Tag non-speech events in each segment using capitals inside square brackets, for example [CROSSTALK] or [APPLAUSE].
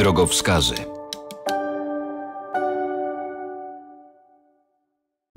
drogowskazy.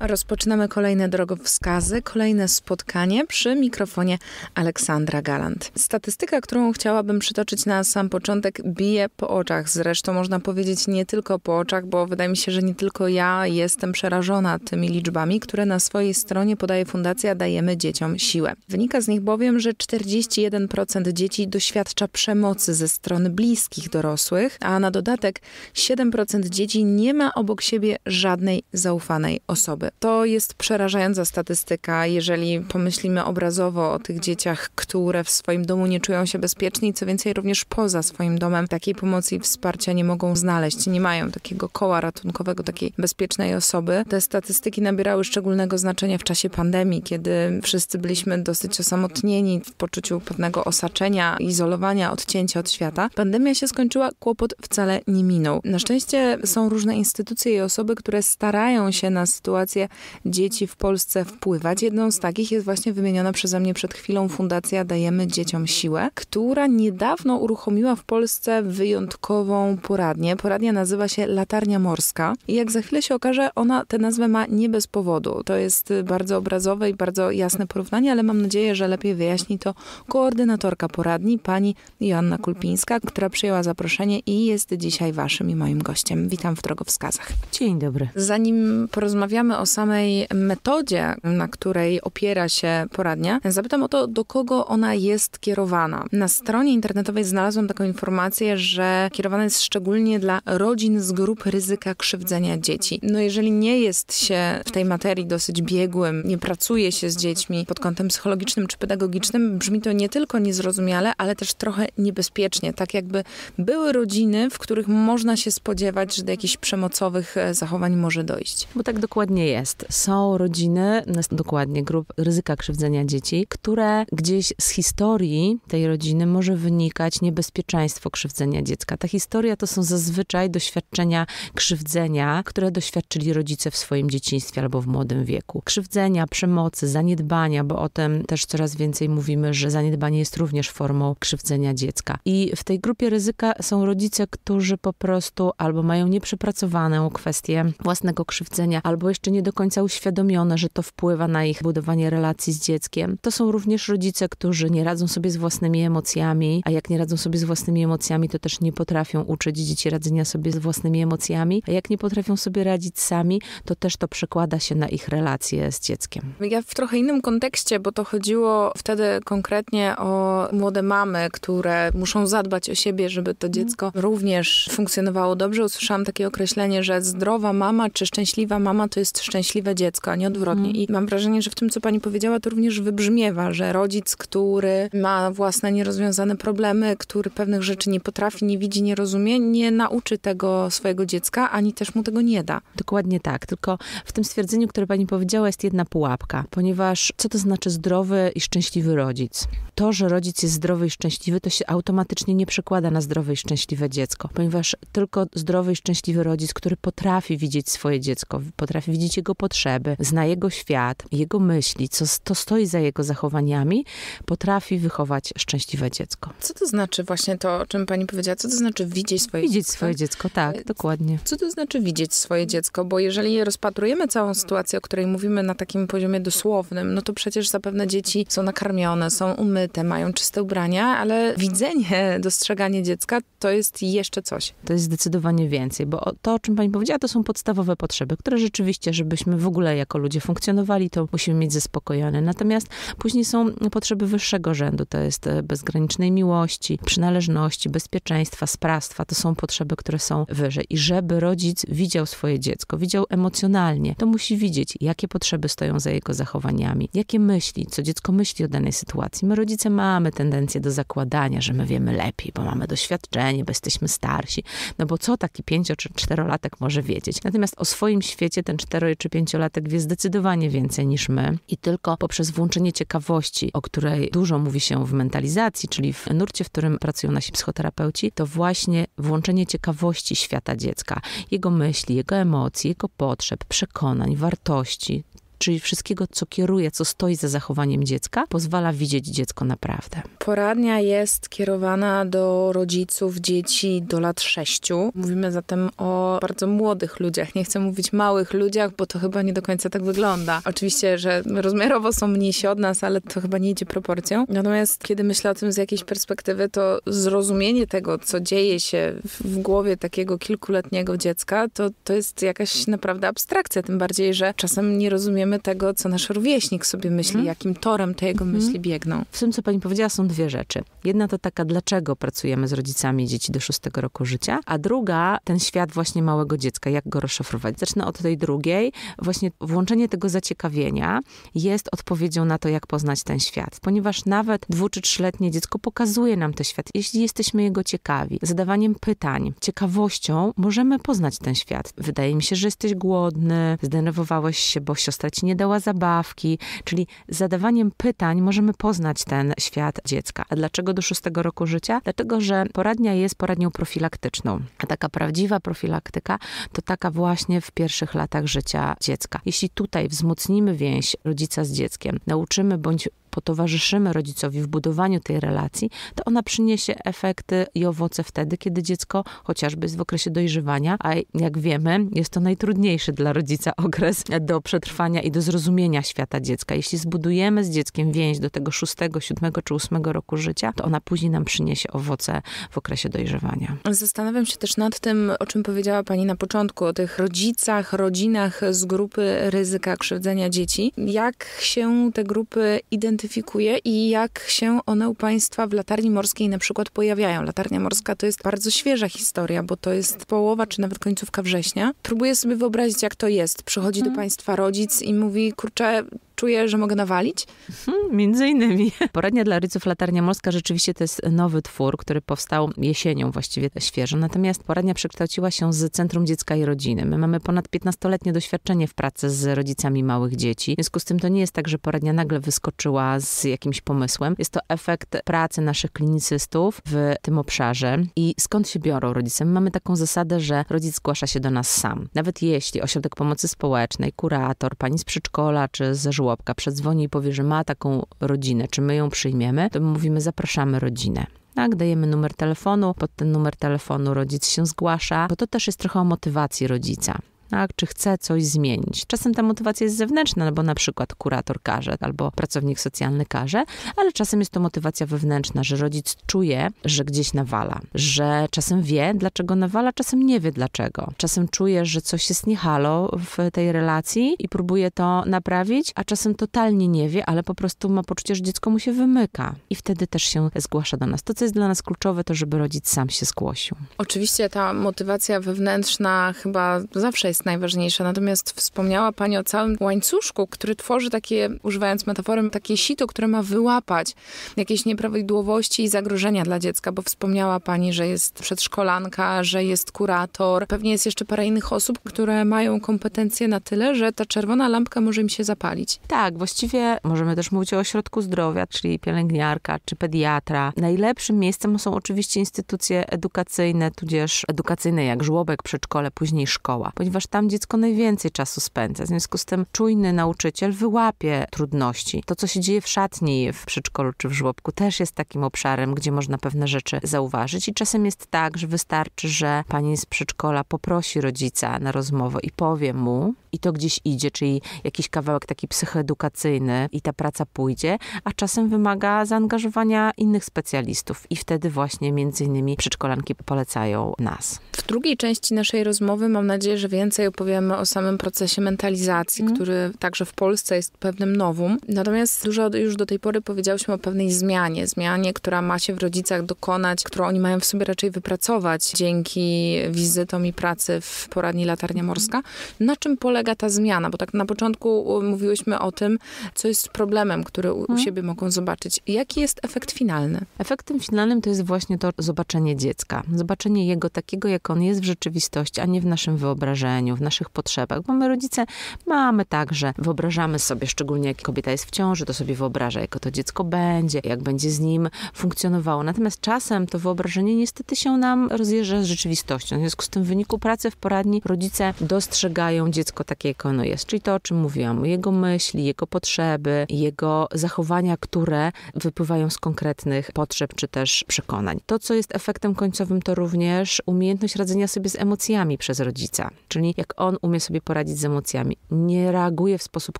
Rozpoczynamy kolejne drogowskazy, kolejne spotkanie przy mikrofonie Aleksandra Galant. Statystyka, którą chciałabym przytoczyć na sam początek, bije po oczach. Zresztą można powiedzieć nie tylko po oczach, bo wydaje mi się, że nie tylko ja jestem przerażona tymi liczbami, które na swojej stronie podaje Fundacja Dajemy Dzieciom Siłę. Wynika z nich bowiem, że 41% dzieci doświadcza przemocy ze strony bliskich dorosłych, a na dodatek 7% dzieci nie ma obok siebie żadnej zaufanej osoby to jest przerażająca statystyka, jeżeli pomyślimy obrazowo o tych dzieciach, które w swoim domu nie czują się bezpiecznie i co więcej, również poza swoim domem takiej pomocy i wsparcia nie mogą znaleźć, nie mają takiego koła ratunkowego, takiej bezpiecznej osoby. Te statystyki nabierały szczególnego znaczenia w czasie pandemii, kiedy wszyscy byliśmy dosyć osamotnieni w poczuciu pewnego osaczenia, izolowania, odcięcia od świata. Pandemia się skończyła, kłopot wcale nie minął. Na szczęście są różne instytucje i osoby, które starają się na sytuację edukację dzieci w Polsce wpływać. Jedną z takich jest właśnie wymieniona przeze mnie przed chwilą Fundacja Dajemy Dzieciom Siłę, która niedawno uruchomiła w Polsce wyjątkową poradnię. Poradnia nazywa się Latarnia Morska i jak za chwilę się okaże, ona tę nazwę ma nie bez powodu. To jest bardzo obrazowe i bardzo jasne porównanie, ale mam nadzieję, że lepiej wyjaśni to koordynatorka poradni, pani Joanna Kulpińska, która przyjęła zaproszenie i jest dzisiaj waszym i moim gościem. Witam w drogowskazach. Dzień dobry. Zanim porozmawiamy o samej metodzie, na której opiera się poradnia, zapytam o to, do kogo ona jest kierowana. Na stronie internetowej znalazłam taką informację, że kierowana jest szczególnie dla rodzin z grup ryzyka krzywdzenia dzieci. No jeżeli nie jest się w tej materii dosyć biegłym, nie pracuje się z dziećmi pod kątem psychologicznym czy pedagogicznym, brzmi to nie tylko niezrozumiale, ale też trochę niebezpiecznie. Tak jakby były rodziny, w których można się spodziewać, że do jakichś przemocowych e, zachowań może dojść. Bo tak dokładnie jest jest. Są rodziny, dokładnie grup ryzyka krzywdzenia dzieci, które gdzieś z historii tej rodziny może wynikać niebezpieczeństwo krzywdzenia dziecka. Ta historia to są zazwyczaj doświadczenia krzywdzenia, które doświadczyli rodzice w swoim dzieciństwie albo w młodym wieku. Krzywdzenia, przemocy, zaniedbania, bo o tym też coraz więcej mówimy, że zaniedbanie jest również formą krzywdzenia dziecka. I w tej grupie ryzyka są rodzice, którzy po prostu albo mają nieprzepracowaną kwestię własnego krzywdzenia, albo jeszcze nie do do końca uświadomione, że to wpływa na ich budowanie relacji z dzieckiem. To są również rodzice, którzy nie radzą sobie z własnymi emocjami, a jak nie radzą sobie z własnymi emocjami, to też nie potrafią uczyć dzieci radzenia sobie z własnymi emocjami, a jak nie potrafią sobie radzić sami, to też to przekłada się na ich relacje z dzieckiem. Ja w trochę innym kontekście, bo to chodziło wtedy konkretnie o młode mamy, które muszą zadbać o siebie, żeby to mhm. dziecko mm. również funkcjonowało dobrze. Usłyszałam takie określenie, że zdrowa mama czy szczęśliwa mama to jest szczęśliwa szczęśliwe dziecko, a nie odwrotnie. Mm. I mam wrażenie, że w tym, co pani powiedziała, to również wybrzmiewa, że rodzic, który ma własne nierozwiązane problemy, który pewnych rzeczy nie potrafi, nie widzi, nie rozumie, nie nauczy tego swojego dziecka, ani też mu tego nie da. Dokładnie tak, tylko w tym stwierdzeniu, które pani powiedziała, jest jedna pułapka, ponieważ co to znaczy zdrowy i szczęśliwy rodzic? To, że rodzic jest zdrowy i szczęśliwy, to się automatycznie nie przekłada na zdrowe i szczęśliwe dziecko, ponieważ tylko zdrowy i szczęśliwy rodzic, który potrafi widzieć swoje dziecko, potrafi widzieć jego potrzeby, zna jego świat, jego myśli, co to stoi za jego zachowaniami, potrafi wychować szczęśliwe dziecko. Co to znaczy właśnie to, o czym pani powiedziała? Co to znaczy widzieć swoje dziecko? Widzieć swoje dziecko, tak, e, dokładnie. Co to znaczy widzieć swoje dziecko? Bo jeżeli rozpatrujemy całą sytuację, o której mówimy na takim poziomie dosłownym, no to przecież zapewne dzieci są nakarmione, są umyte, mają czyste ubrania, ale widzenie, dostrzeganie dziecka to jest jeszcze coś. To jest zdecydowanie więcej, bo to, o czym pani powiedziała, to są podstawowe potrzeby, które rzeczywiście, żeby żebyśmy w ogóle jako ludzie funkcjonowali, to musimy mieć zaspokojone. Natomiast później są potrzeby wyższego rzędu, to jest e, bezgranicznej miłości, przynależności, bezpieczeństwa, sprawstwa. To są potrzeby, które są wyżej. I żeby rodzic widział swoje dziecko, widział emocjonalnie, to musi widzieć, jakie potrzeby stoją za jego zachowaniami, jakie myśli, co dziecko myśli o danej sytuacji. My rodzice mamy tendencję do zakładania, że my wiemy lepiej, bo mamy doświadczenie, bo jesteśmy starsi. No bo co taki pięcio czy czterolatek może wiedzieć? Natomiast o swoim świecie ten cztero czy pięciolatek wie zdecydowanie więcej niż my i tylko poprzez włączenie ciekawości, o której dużo mówi się w mentalizacji, czyli w nurcie, w którym pracują nasi psychoterapeuci, to właśnie włączenie ciekawości świata dziecka, jego myśli, jego emocji, jego potrzeb, przekonań, wartości, czyli wszystkiego, co kieruje, co stoi za zachowaniem dziecka, pozwala widzieć dziecko naprawdę. Poradnia jest kierowana do rodziców dzieci do lat sześciu. Mówimy zatem o bardzo młodych ludziach. Nie chcę mówić małych ludziach, bo to chyba nie do końca tak wygląda. Oczywiście, że rozmiarowo są mniejsi od nas, ale to chyba nie idzie proporcją. Natomiast kiedy myślę o tym z jakiejś perspektywy, to zrozumienie tego, co dzieje się w głowie takiego kilkuletniego dziecka, to, to jest jakaś naprawdę abstrakcja. Tym bardziej, że czasem nie rozumiemy, słuchamy tego, co nasz rówieśnik sobie myśli, mm. jakim torem te jego mm. myśli biegną. W tym, co pani powiedziała, są dwie rzeczy. Jedna to taka, dlaczego pracujemy z rodzicami dzieci do szóstego roku życia, a druga, ten świat właśnie małego dziecka, jak go rozszyfrować. Zacznę od tej drugiej. Właśnie włączenie tego zaciekawienia jest odpowiedzią na to, jak poznać ten świat, ponieważ nawet dwu- czy trzyletnie dziecko pokazuje nam ten świat, jeśli jesteśmy jego ciekawi. Zadawaniem pytań, ciekawością możemy poznać ten świat. Wydaje mi się, że jesteś głodny, zdenerwowałeś się, bo siostra nie dała zabawki. Czyli zadawaniem pytań możemy poznać ten świat dziecka. A dlaczego do szóstego roku życia? Dlatego, że poradnia jest poradnią profilaktyczną. A taka prawdziwa profilaktyka to taka właśnie w pierwszych latach życia dziecka. Jeśli tutaj wzmocnimy więź rodzica z dzieckiem, nauczymy bądź potowarzyszymy rodzicowi w budowaniu tej relacji, to ona przyniesie efekty i owoce wtedy, kiedy dziecko chociażby jest w okresie dojrzewania, a jak wiemy, jest to najtrudniejszy dla rodzica [LAUGHS] okres do przetrwania i do zrozumienia świata dziecka. Jeśli zbudujemy z dzieckiem więź do tego szóstego, siódmego czy ósmego roku życia, to ona później nam przyniesie owoce w okresie dojrzewania. Zastanawiam się też nad tym, o czym powiedziała Pani na początku, o tych rodzicach, rodzinach z grupy ryzyka krzywdzenia dzieci. Jak się te grupy identyfikują? identyfikuje i jak się one u Państwa w latarni morskiej na przykład pojawiają. Latarnia morska to jest bardzo świeża historia, bo to jest połowa czy nawet końcówka września. Próbuję sobie wyobrazić, jak to jest. Przychodzi do mhm. Państwa rodzic i mówi, kurczę, czuję, że mogę nawalić? Mhm, między innymi. [LAUGHS] Poradnia dla rodziców Latarnia Morska rzeczywiście to jest nowy twór, który powstał jesienią właściwie świeżo. Natomiast poradnia przekształciła się z Centrum Dziecka i Rodziny. My mamy ponad 15-letnie doświadczenie w pracy z rodzicami małych dzieci. W związku z tym to nie jest tak, że poradnia nagle wyskoczyła z jakimś pomysłem. Jest to efekt pracy naszych klinicystów w tym obszarze. I skąd się biorą rodzice? My mamy taką zasadę, że rodzic zgłasza się do nas sam. Nawet jeśli ośrodek pomocy społecznej, kurator, pani z przedszkola czy ze żłobka żłobka przedzwoni i powie, że ma taką rodzinę, czy my ją przyjmiemy, to my mówimy zapraszamy rodzinę. Tak, dajemy numer telefonu, pod ten numer telefonu rodzic się zgłasza, bo to też jest trochę o motywacji rodzica tak? Czy chcę coś zmienić? Czasem ta motywacja jest zewnętrzna, albo bo na przykład kurator każe albo pracownik socjalny każe, ale czasem jest to motywacja wewnętrzna, że rodzic czuje, że gdzieś nawala, że czasem wie, dlaczego nawala, czasem nie wie dlaczego. Czasem czuje, że coś jest niehalo w tej relacji i próbuje to naprawić, a czasem totalnie nie wie, ale po prostu ma poczucie, że dziecko mu się wymyka i wtedy też się zgłasza do nas. To, co jest dla nas kluczowe, to żeby rodzic sam się zgłosił. Oczywiście ta motywacja wewnętrzna chyba zawsze jest najważniejsza. Natomiast wspomniała Pani o całym łańcuszku, który tworzy takie, używając metaforem, takie sito, które ma wyłapać jakieś nieprawidłowości i zagrożenia dla dziecka, bo wspomniała Pani, że jest przedszkolanka, że jest kurator, pewnie jest jeszcze parę innych osób, które mają kompetencje na tyle, że ta czerwona lampka może im się zapalić. Tak, właściwie możemy też mówić o ośrodku zdrowia, czyli pielęgniarka czy pediatra. Najlepszym miejscem są oczywiście instytucje edukacyjne, tudzież edukacyjne jak żłobek, przedszkole, później szkoła, ponieważ tam dziecko najwięcej czasu spędza. W związku z tym czujny nauczyciel wyłapie trudności. To, co się dzieje w szatni, w przedszkolu czy w żłobku, też jest takim obszarem, gdzie można pewne rzeczy zauważyć. I czasem jest tak, że wystarczy, że pani z przedszkola poprosi rodzica na rozmowę i powie mu, i to gdzieś idzie, czyli jakiś kawałek taki psychoedukacyjny, i ta praca pójdzie, a czasem wymaga zaangażowania innych specjalistów. I wtedy właśnie między innymi przedszkolanki polecają nas. W drugiej części naszej rozmowy mam nadzieję, że więcej więcej opowiemy o samym procesie mentalizacji, mm. który także w Polsce jest pewnym nowum. Natomiast dużo już do tej pory powiedziałyśmy o pewnej zmianie. Zmianie, która ma się w rodzicach dokonać, którą oni mają w sobie raczej wypracować dzięki wizytom i pracy w poradni Latarnia mhm. Morska. Na czym polega ta zmiana? Bo tak na początku mówiłyśmy o tym, co jest problemem, który u, u mhm. siebie mogą zobaczyć. Jaki jest efekt finalny? Efektem finalnym to jest właśnie to zobaczenie dziecka. Zobaczenie jego takiego, jak on jest w rzeczywistości, a nie w naszym wyobrażeniu w naszych potrzebach, bo my rodzice mamy także, wyobrażamy sobie, szczególnie jak kobieta jest w ciąży, to sobie wyobraża, jak to dziecko będzie, jak będzie z nim funkcjonowało. Natomiast czasem to wyobrażenie niestety się nam rozjeżdża z rzeczywistością. W związku z tym w wyniku pracy w poradni rodzice dostrzegają dziecko takie, jak ono jest. Czyli to, o czym mówiłam, jego myśli, jego potrzeby, jego zachowania, które wypływają z konkretnych potrzeb czy też przekonań. To, co jest efektem końcowym, to również umiejętność radzenia sobie z emocjami przez rodzica. Czyli jak on umie sobie poradzić z emocjami, nie reaguje w sposób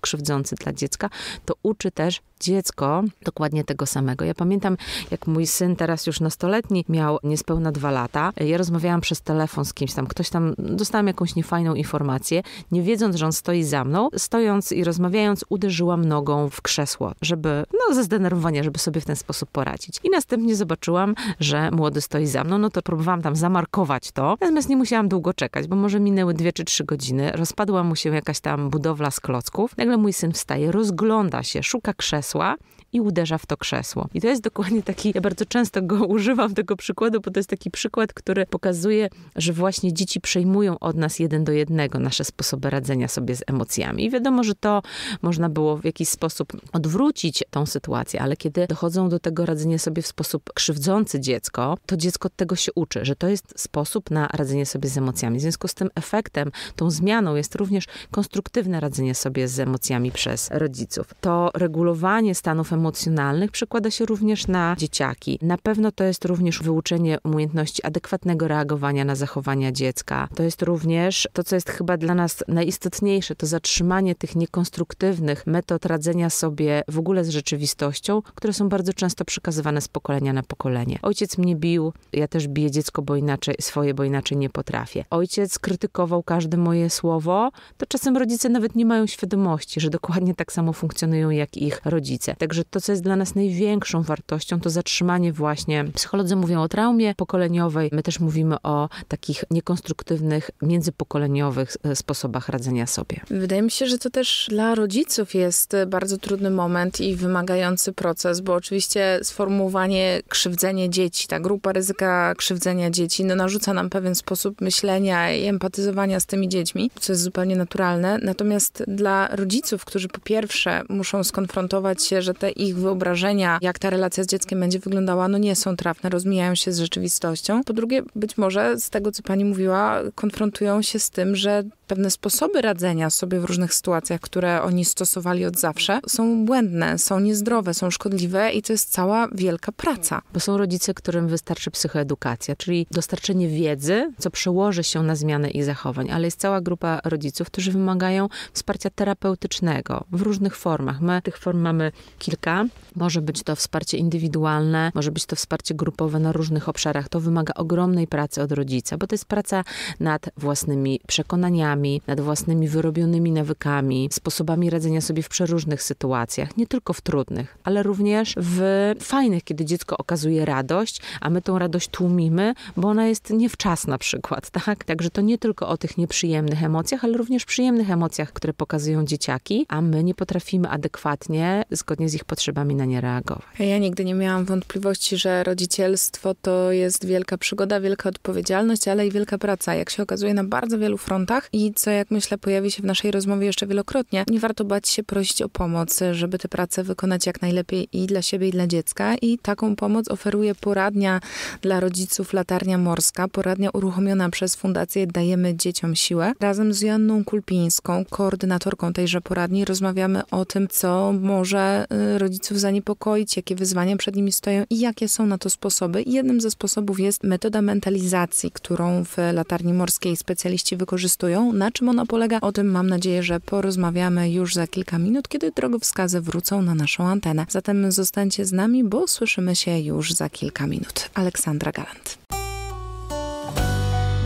krzywdzący dla dziecka, to uczy też dziecko dokładnie tego samego. Ja pamiętam, jak mój syn, teraz już nastoletni, miał niespełna dwa lata. Ja rozmawiałam przez telefon z kimś tam. Ktoś tam, dostałam jakąś niefajną informację. Nie wiedząc, że on stoi za mną, stojąc i rozmawiając, uderzyłam nogą w krzesło, żeby, no ze zdenerwowania, żeby sobie w ten sposób poradzić. I następnie zobaczyłam, że młody stoi za mną, no to próbowałam tam zamarkować to. Natomiast nie musiałam długo czekać, bo może minęły dwie czy trzy godziny. Rozpadła mu się jakaś tam budowla z klocków. Nagle mój syn wstaje, rozgląda się, szuka krzesła, krzesła i uderza w to krzesło. I to jest dokładnie taki, ja bardzo często go [LAUGHS] używam, tego przykładu, bo to jest taki przykład, który pokazuje, że właśnie dzieci przejmują od nas jeden do jednego nasze sposoby radzenia sobie z emocjami. I wiadomo, że to można było w jakiś sposób odwrócić tą sytuację, ale kiedy dochodzą do tego radzenia sobie w sposób krzywdzący dziecko, to dziecko tego się uczy, że to jest sposób na radzenie sobie z emocjami. W związku z tym efektem, tą zmianą jest również konstruktywne radzenie sobie z emocjami przez rodziców. To regulowanie regulowanie stanów emocjonalnych przekłada się również na dzieciaki. Na pewno to jest również wyuczenie umiejętności adekwatnego reagowania na zachowania dziecka. To jest również to, co jest chyba dla nas najistotniejsze, to zatrzymanie tych niekonstruktywnych metod radzenia sobie w ogóle z rzeczywistością, które są bardzo często przekazywane z pokolenia na pokolenie. Ojciec mnie bił, ja też biję dziecko, bo inaczej swoje, bo inaczej nie potrafię. Ojciec krytykował każde moje słowo, to czasem rodzice nawet nie mają świadomości, że dokładnie tak samo funkcjonują jak ich rodzice rodzice. Także to, co jest dla nas największą wartością, to zatrzymanie właśnie. Psycholodzy mówią o traumie pokoleniowej, my też mówimy o takich niekonstruktywnych, międzypokoleniowych e, sposobach radzenia sobie. Wydaje mi się, że to też dla rodziców jest e, bardzo trudny moment i wymagający proces, bo oczywiście sformułowanie krzywdzenie dzieci, ta grupa ryzyka krzywdzenia dzieci, no narzuca nam pewien sposób myślenia i empatyzowania z tymi dziećmi, co jest zupełnie naturalne. Natomiast dla rodziców, którzy po pierwsze muszą skonfrontować się, że te ich wyobrażenia, jak ta relacja z dzieckiem będzie wyglądała, no nie są trafne, rozmijają się z rzeczywistością. Po drugie, być może z tego, co pani mówiła, konfrontują się z tym, że pewne sposoby radzenia sobie w różnych sytuacjach, które oni stosowali od zawsze, są błędne, są niezdrowe, są szkodliwe i to jest cała wielka praca. Bo są rodzice, którym wystarczy psychoedukacja, czyli dostarczenie wiedzy, co przełoży się na zmianę ich zachowań, ale jest cała grupa rodziców, którzy wymagają wsparcia terapeutycznego w różnych formach. My tych form mamy kilka. Może być to wsparcie indywidualne, może być to wsparcie grupowe na różnych obszarach. To wymaga ogromnej pracy od rodzica, bo to jest praca nad własnymi przekonaniami, przekonaniami, nad własnymi wyrobionymi nawykami, sposobami radzenia sobie w przeróżnych sytuacjach, nie tylko w trudnych, ale również w fajnych, kiedy dziecko okazuje radość, a my tą radość tłumimy, bo ona jest nie w czas na przykład, tak? Także to nie tylko o tych nieprzyjemnych emocjach, ale również przyjemnych emocjach, które pokazują dzieciaki, a my nie potrafimy adekwatnie, zgodnie z ich potrzebami na nie reagować. Ja nigdy nie miałam wątpliwości, że rodzicielstwo to jest wielka przygoda, wielka odpowiedzialność, ale i wielka praca, jak się okazuje na bardzo wielu frontach i i co, jak myślę, pojawi się w naszej rozmowie jeszcze wielokrotnie, nie warto bać się prosić o pomoc, żeby tę pracę wykonać jak najlepiej i dla siebie, i dla dziecka. I taką pomoc oferuje poradnia dla rodziców Latarnia Morska, poradnia uruchomiona przez Fundację Dajemy Dzieciom Siłę. Razem z Janną Kulpińską, koordynatorką tejże poradni, rozmawiamy o tym, co może y, rodziców zaniepokoić, jakie wyzwania przed nimi stoją i jakie są na to sposoby. I jednym ze sposobów jest metoda mentalizacji, którą w Latarni Morskiej specjaliści wykorzystują na czym ona polega. O tym mam nadzieję, że porozmawiamy już za kilka minut, kiedy drogowskazy wrócą na naszą antenę. Zatem zostańcie z nami, bo słyszymy się już za kilka minut. Aleksandra Galant.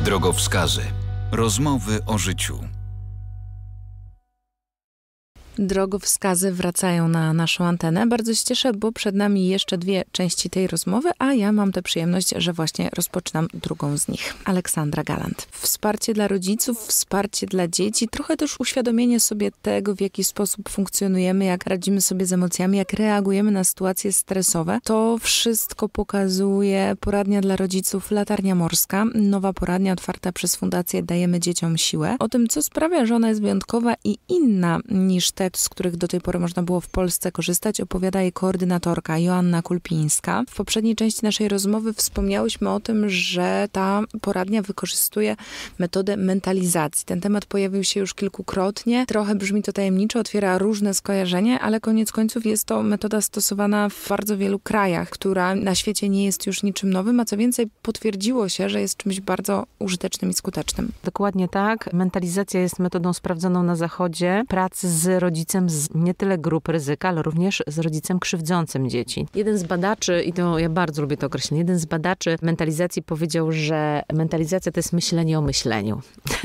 Drogowskazy. Rozmowy o życiu drogowskazy wracają na naszą antenę. Bardzo się cieszę, bo przed nami jeszcze dwie części tej rozmowy, a ja mam tę przyjemność, że właśnie rozpoczynam drugą z nich. Aleksandra Galant. Wsparcie dla rodziców, wsparcie dla dzieci, trochę też uświadomienie sobie tego, w jaki sposób funkcjonujemy, jak radzimy sobie z emocjami, jak reagujemy na sytuacje stresowe. To wszystko pokazuje poradnia dla rodziców Latarnia Morska, nowa poradnia otwarta przez Fundację Dajemy Dzieciom Siłę. O tym, co sprawia, że ona jest wyjątkowa i inna niż te z których do tej pory można było w Polsce korzystać, opowiada jej koordynatorka Joanna Kulpińska. W poprzedniej części naszej rozmowy wspomniałyśmy o tym, że ta poradnia wykorzystuje metodę mentalizacji. Ten temat pojawił się już kilkukrotnie. Trochę brzmi to tajemniczo, otwiera różne skojarzenia, ale koniec końców jest to metoda stosowana w bardzo wielu krajach, która na świecie nie jest już niczym nowym, a co więcej potwierdziło się, że jest czymś bardzo użytecznym i skutecznym. Dokładnie tak. Mentalizacja jest metodą sprawdzoną na Zachodzie, pracy z rodziną rodzicem z nie tyle grup ryzyka, ale również z rodzicem krzywdzącym dzieci. Jeden z badaczy, i to ja bardzo lubię to określenie, jeden z badaczy mentalizacji powiedział, że mentalizacja to jest myślenie o myśleniu.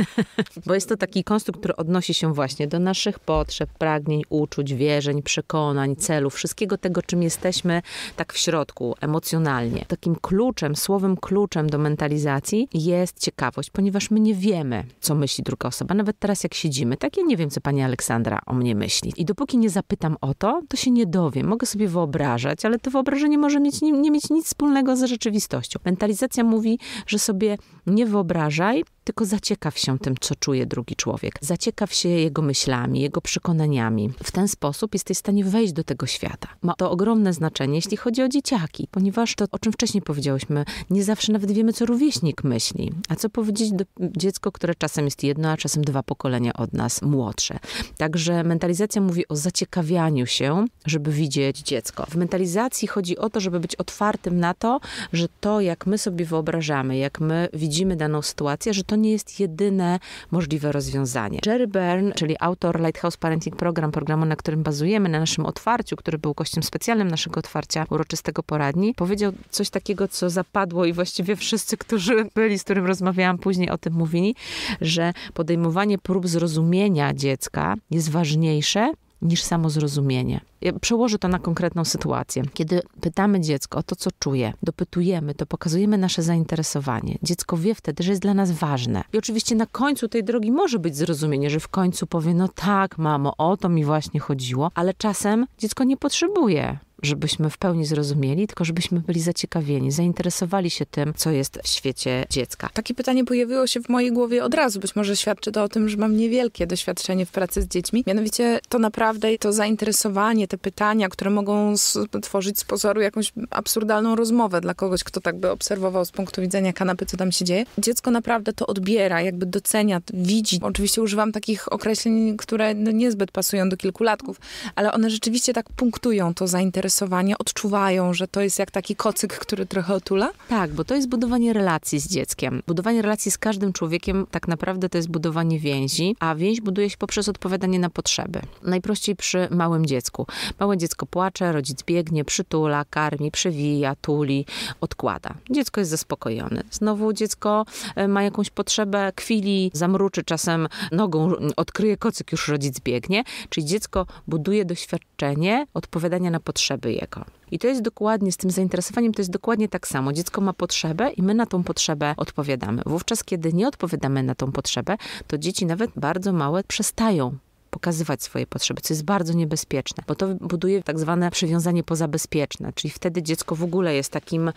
[LAUGHS] Bo jest to taki konstrukt, który odnosi się właśnie do naszych potrzeb, pragnień, uczuć, wierzeń, przekonań, celów, wszystkiego tego, czym jesteśmy tak w środku, emocjonalnie. Takim kluczem, słowem kluczem do mentalizacji jest ciekawość, ponieważ my nie wiemy, co myśli druga osoba. Nawet teraz, jak siedzimy, tak ja nie wiem, co pani Aleksandra o mnie myśli myśli. I dopóki nie zapytam o to, to się nie dowiem. Mogę sobie wyobrażać, ale to wyobrażenie może mieć, nie, nie mieć nic wspólnego z rzeczywistością. Mentalizacja mówi, że sobie nie wyobrażaj, tylko zaciekaw się tym, co czuje drugi człowiek. Zaciekaw się jego myślami, jego przekonaniami. W ten sposób jesteś w stanie wejść do tego świata. Ma to ogromne znaczenie, jeśli chodzi o dzieciaki, ponieważ to, o czym wcześniej powiedziałyśmy, nie zawsze nawet wiemy, co rówieśnik myśli. A co powiedzieć do dziecko, które czasem jest jedno, a czasem dwa pokolenia od nas młodsze. Także mentalizacja mówi o zaciekawianiu się, żeby widzieć dziecko. W mentalizacji chodzi o to, żeby być otwartym na to, że to, jak my sobie wyobrażamy, jak my widzimy daną sytuację, że to to nie jest jedyne możliwe rozwiązanie. Jerry Byrne, czyli autor Lighthouse Parenting Program, programu, na którym bazujemy, na naszym otwarciu, który był gościem specjalnym naszego otwarcia uroczystego poradni, powiedział coś takiego, co zapadło i właściwie wszyscy, którzy byli, z którym rozmawiałam później o tym mówili, że podejmowanie prób zrozumienia dziecka jest ważniejsze niż samo zrozumienie. Ja przełożę to na konkretną sytuację. Kiedy pytamy dziecko o to, co czuje, dopytujemy, to pokazujemy nasze zainteresowanie. Dziecko wie wtedy, że jest dla nas ważne. I oczywiście na końcu tej drogi może być zrozumienie, że w końcu powie, no tak, mamo, o to mi właśnie chodziło, ale czasem dziecko nie potrzebuje żebyśmy w pełni zrozumieli, tylko żebyśmy byli zaciekawieni, zainteresowali się tym, co jest w świecie dziecka. Takie pytanie pojawiło się w mojej głowie od razu. Być może świadczy to o tym, że mam niewielkie doświadczenie w pracy z dziećmi. Mianowicie to naprawdę to zainteresowanie, te pytania, które mogą tworzyć z pozoru jakąś absurdalną rozmowę dla kogoś, kto tak by obserwował z punktu widzenia kanapy, co tam się dzieje. Dziecko naprawdę to odbiera, jakby docenia, widzi. Oczywiście używam takich określeń, które no niezbyt pasują do kilkulatków, ale one rzeczywiście tak punktują to zainteresowanie zainteresowanie, odczuwają, że to jest jak taki kocyk, który trochę otula? Tak, bo to jest budowanie relacji z dzieckiem. Budowanie relacji z każdym człowiekiem tak naprawdę to jest budowanie więzi, a więź buduje się poprzez odpowiadanie na potrzeby. Najprościej przy małym dziecku. Małe dziecko płacze, rodzic biegnie, przytula, karmi, przewija, tuli, odkłada. Dziecko jest zaspokojone. Znowu dziecko e, ma jakąś potrzebę, kwili, zamruczy czasem nogą, odkryje kocyk, już rodzic biegnie. Czyli dziecko buduje doświadczenie odpowiadania na potrzeby potrzeby jego. I to jest dokładnie z tym zainteresowaniem, to jest dokładnie tak samo. Dziecko ma potrzebę i my na tą potrzebę odpowiadamy. Wówczas, kiedy nie odpowiadamy na tą potrzebę, to dzieci nawet bardzo małe przestają pokazywać swoje potrzeby, co jest bardzo niebezpieczne, bo to buduje tak zwane przywiązanie pozabezpieczne, czyli wtedy dziecko w ogóle jest takim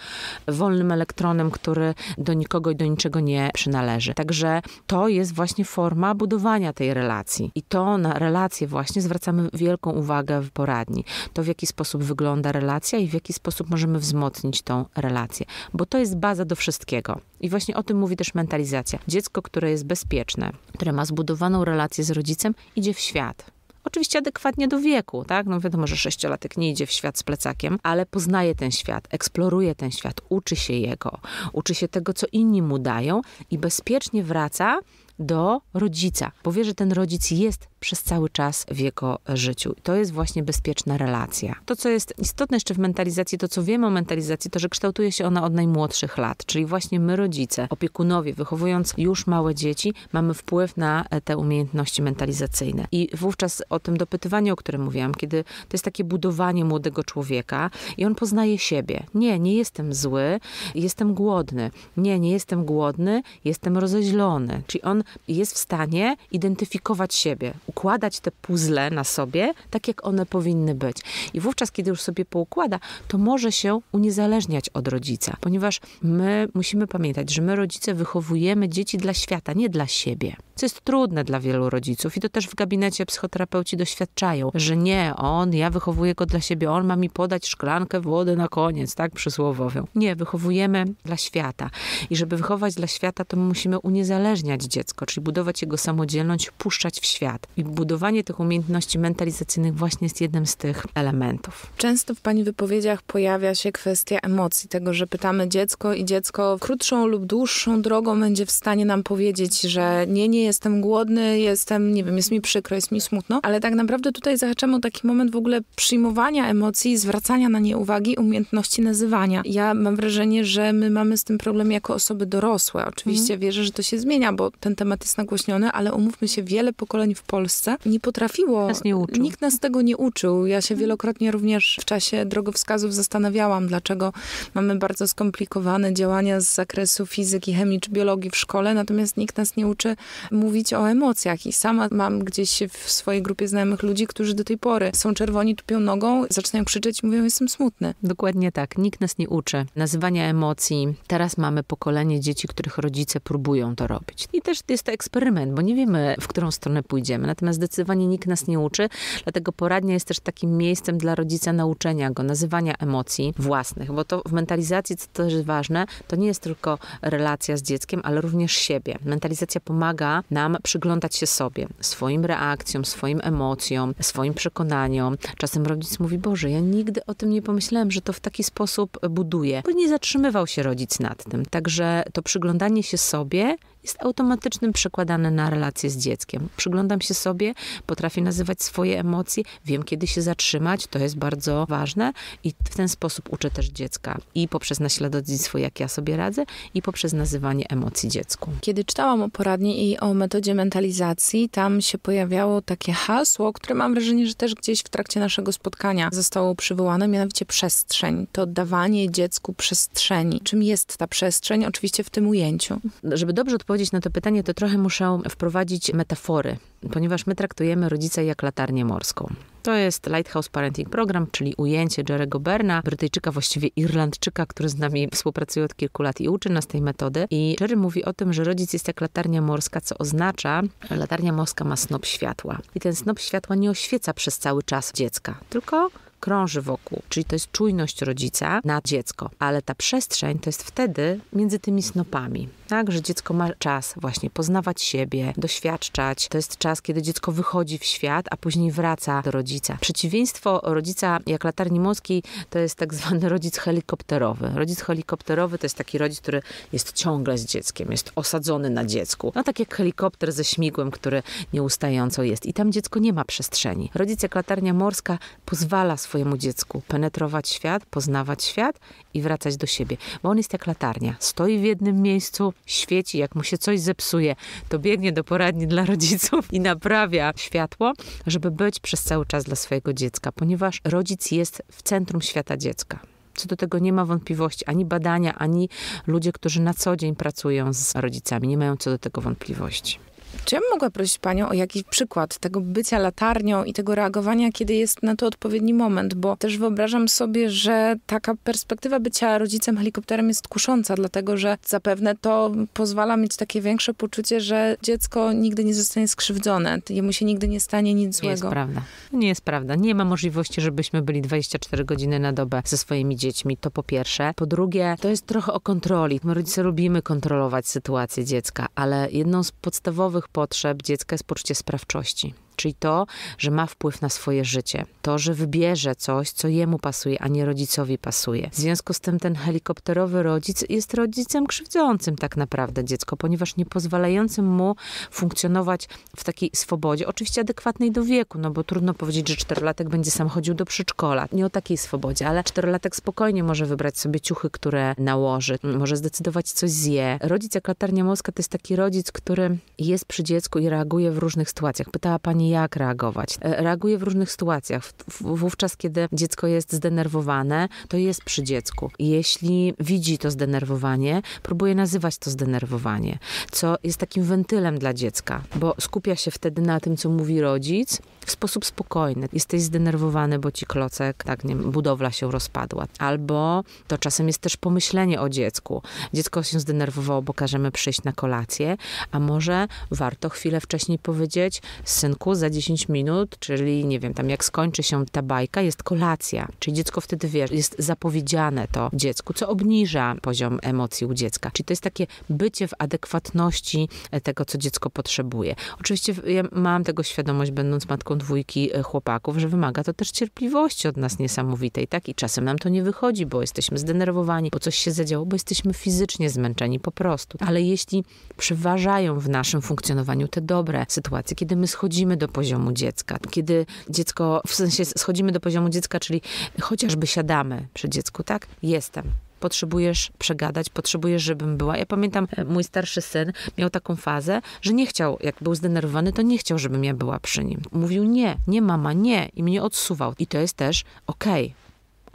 wolnym elektronem, który do nikogo i do niczego nie przynależy. Także to jest właśnie forma budowania tej relacji i to na relacje właśnie zwracamy wielką uwagę w poradni. To w jaki sposób wygląda relacja i w jaki sposób możemy wzmocnić tą relację, bo to jest baza do wszystkiego. I właśnie o tym mówi też mentalizacja. Dziecko, które jest bezpieczne, które ma zbudowaną relację z rodzicem, idzie w świat. Oczywiście adekwatnie do wieku, tak? No wiadomo, że sześciolatek nie idzie w świat z plecakiem, ale poznaje ten świat, eksploruje ten świat, uczy się jego, uczy się tego, co inni mu dają i bezpiecznie wraca do rodzica, bo wie, że ten rodzic jest przez cały czas w jego życiu. To jest właśnie bezpieczna relacja. To, co jest istotne jeszcze w mentalizacji, to co wiemy o mentalizacji, to że kształtuje się ona od najmłodszych lat, czyli właśnie my rodzice, opiekunowie, wychowując już małe dzieci, mamy wpływ na e, te umiejętności mentalizacyjne. I wówczas o tym dopytywaniu, o którym mówiłam, kiedy to jest takie budowanie młodego człowieka i on poznaje siebie. Nie, nie jestem zły, jestem głodny. Nie, nie jestem głodny, jestem rozeźlony. Czyli on jest w stanie identyfikować siebie układać te puzzle na sobie tak, jak one powinny być. I wówczas, kiedy już sobie poukłada, to może się uniezależniać od rodzica, ponieważ my musimy pamiętać, że my rodzice wychowujemy dzieci dla świata, nie dla siebie. Co jest trudne dla wielu rodziców i to też w gabinecie psychoterapeuci doświadczają, że nie, on, ja wychowuję go dla siebie, on ma mi podać szklankę wody na koniec, tak przysłowowią. Nie, wychowujemy dla świata. I żeby wychować dla świata, to my musimy uniezależniać dziecko, czyli budować jego samodzielność, puszczać w świat. I budowanie tych umiejętności mentalizacyjnych właśnie jest jednym z tych elementów. Często w Pani wypowiedziach pojawia się kwestia emocji, tego, że pytamy dziecko i dziecko krótszą lub dłuższą drogą będzie w stanie nam powiedzieć, że nie, nie jestem głodny, jestem, nie wiem, jest mi przykro, jest mi smutno, ale tak naprawdę tutaj zahaczamy o taki moment w ogóle przyjmowania emocji, zwracania na nie uwagi, umiejętności nazywania. Ja mam wrażenie, że my mamy z tym problem jako osoby dorosłe. Oczywiście mhm. wierzę, że to się zmienia, bo ten temat jest nagłośniony, ale umówmy się, wiele pokoleń w Polsce Polsce, nie potrafiło. Nas nie uczył. Nikt nas tego nie uczył. Ja się wielokrotnie również w czasie drogowskazów zastanawiałam, dlaczego mamy bardzo skomplikowane działania z zakresu fizyki, chemii czy biologii w szkole, natomiast nikt nas nie uczy mówić o emocjach. I sama mam gdzieś w swojej grupie znajomych ludzi, którzy do tej pory są czerwoni, tupią nogą, zaczynają krzyczeć i mówią, jestem smutny. Dokładnie tak. Nikt nas nie uczy nazywania emocji. Teraz mamy pokolenie dzieci, których rodzice próbują to robić. I też jest to eksperyment, bo nie wiemy, w którą stronę pójdziemy natomiast zdecydowanie nikt nas nie uczy, dlatego poradnia jest też takim miejscem dla rodzica nauczenia go, nazywania emocji własnych, bo to w mentalizacji, co też jest ważne, to nie jest tylko relacja z dzieckiem, ale również siebie. Mentalizacja pomaga nam przyglądać się sobie, swoim reakcjom, swoim emocjom, swoim przekonaniom. Czasem rodzic mówi, Boże, ja nigdy o tym nie pomyślałem, że to w taki sposób buduje, bo nie zatrzymywał się rodzic nad tym. Także to przyglądanie się sobie jest automatycznym przekładane na relacje z dzieckiem. Przyglądam się sobie, potrafię nazywać swoje emocje, wiem kiedy się zatrzymać, to jest bardzo ważne i w ten sposób uczę też dziecka i poprzez naśladownictwo, jak ja sobie radzę i poprzez nazywanie emocji dziecku. Kiedy czytałam o poradni i o metodzie mentalizacji, tam się pojawiało takie hasło, które mam wrażenie, że też gdzieś w trakcie naszego spotkania zostało przywołane, mianowicie przestrzeń. To dawanie dziecku przestrzeni. Czym jest ta przestrzeń? Oczywiście w tym ujęciu. Żeby dobrze odpowiedzieć odpowiedzieć na to pytanie, to trochę muszę wprowadzić metafory, ponieważ my traktujemy rodzica jak latarnię morską. To jest Lighthouse Parenting Program, czyli ujęcie Jerego Berna, Brytyjczyka, właściwie Irlandczyka, który z nami współpracuje od kilku lat i uczy nas tej metody. I Jerry mówi o tym, że rodzic jest jak latarnia morska, co oznacza, że latarnia morska ma snop światła. I ten snop światła nie oświeca przez cały czas dziecka, tylko krąży wokół, czyli to jest czujność rodzica na dziecko, ale ta przestrzeń to jest wtedy między tymi snopami, tak, że dziecko ma czas właśnie poznawać siebie, doświadczać, to jest czas, kiedy dziecko wychodzi w świat, a później wraca do rodzica. Przeciwieństwo rodzica jak latarni morskiej to jest tak zwany rodzic helikopterowy. Rodzic helikopterowy to jest taki rodzic, który jest ciągle z dzieckiem, jest osadzony na dziecku. No tak jak helikopter ze śmigłem, który nieustająco jest i tam dziecko nie ma przestrzeni. Rodzic jak latarnia morska pozwala swojemu dziecku penetrować świat, poznawać świat i wracać do siebie. Bo on jest jak latarnia. Stoi w jednym miejscu, świeci, jak mu się coś zepsuje, to biegnie do poradni dla rodziców i naprawia światło, żeby być przez cały czas dla swojego dziecka, ponieważ rodzic jest w centrum świata dziecka. Co do tego nie ma wątpliwości, ani badania, ani ludzie, którzy na co dzień pracują z rodzicami, nie mają co do tego wątpliwości. Czy ja bym mogła prosić Panią o jakiś przykład tego bycia latarnią i tego reagowania, kiedy jest na to odpowiedni moment? Bo też wyobrażam sobie, że taka perspektywa bycia rodzicem helikopterem jest kusząca, dlatego że zapewne to pozwala mieć takie większe poczucie, że dziecko nigdy nie zostanie skrzywdzone, jemu się nigdy nie stanie nic złego. Nie jest prawda. Nie jest prawda. Nie ma możliwości, żebyśmy byli 24 godziny na dobę ze swoimi dziećmi. To po pierwsze. Po drugie, to jest trochę o kontroli. My rodzice lubimy kontrolować sytuację dziecka, ale jedną z podstawowych potrzeb dziecka jest poczucie sprawczości czyli to, że ma wpływ na swoje życie, to, że wybierze coś, co jemu pasuje, a nie rodzicowi pasuje. W związku z tym ten helikopterowy rodzic jest rodzicem krzywdzącym tak naprawdę dziecko, ponieważ nie pozwalającym mu funkcjonować w takiej swobodzie, oczywiście adekwatnej do wieku, no bo trudno powiedzieć, że czterolatek będzie sam chodził do przedszkola. Nie o takiej swobodzie, ale czterolatek spokojnie może wybrać sobie ciuchy, które nałoży, może zdecydować, co zje. Rodzic jak latarnia morska to jest taki rodzic, który jest przy dziecku i reaguje w różnych sytuacjach. Pytała pani jak reagować. E, reaguje w różnych sytuacjach. Wówczas, kiedy dziecko jest zdenerwowane, to jest przy dziecku. Jeśli widzi to zdenerwowanie, próbuje nazywać to zdenerwowanie, co jest takim wentylem dla dziecka, bo skupia się wtedy na tym, co mówi rodzic, w sposób spokojny. Jesteś zdenerwowany, bo ci klocek, tak nie wiem, budowla się rozpadła. Albo to czasem jest też pomyślenie o dziecku. Dziecko się zdenerwowało, bo każemy przyjść na kolację, a może warto chwilę wcześniej powiedzieć, synku, za 10 minut, czyli nie wiem, tam jak skończy się ta bajka, jest kolacja. Czyli dziecko wtedy wie, jest zapowiedziane to dziecku, co obniża poziom emocji u dziecka. Czyli to jest takie bycie w adekwatności tego, co dziecko potrzebuje. Oczywiście ja mam tego świadomość, będąc matką dwójki e, chłopaków, że wymaga to też cierpliwości od nas niesamowitej, tak? I czasem nam to nie wychodzi, bo jesteśmy zdenerwowani, bo coś się zadziało, bo jesteśmy fizycznie zmęczeni po prostu. Ale jeśli przeważają w naszym funkcjonowaniu te dobre sytuacje, kiedy my schodzimy do poziomu dziecka, kiedy dziecko, w sensie schodzimy do poziomu dziecka, czyli chociażby siadamy przy dziecku, tak? Jestem, potrzebujesz przegadać, potrzebujesz, żebym była. Ja pamiętam, e, mój starszy syn miał taką fazę, że nie chciał, jak był zdenerwowany, to nie chciał, żebym ja była przy nim. Mówił nie, nie mama, nie i mnie odsuwał. I to jest też okej. Okay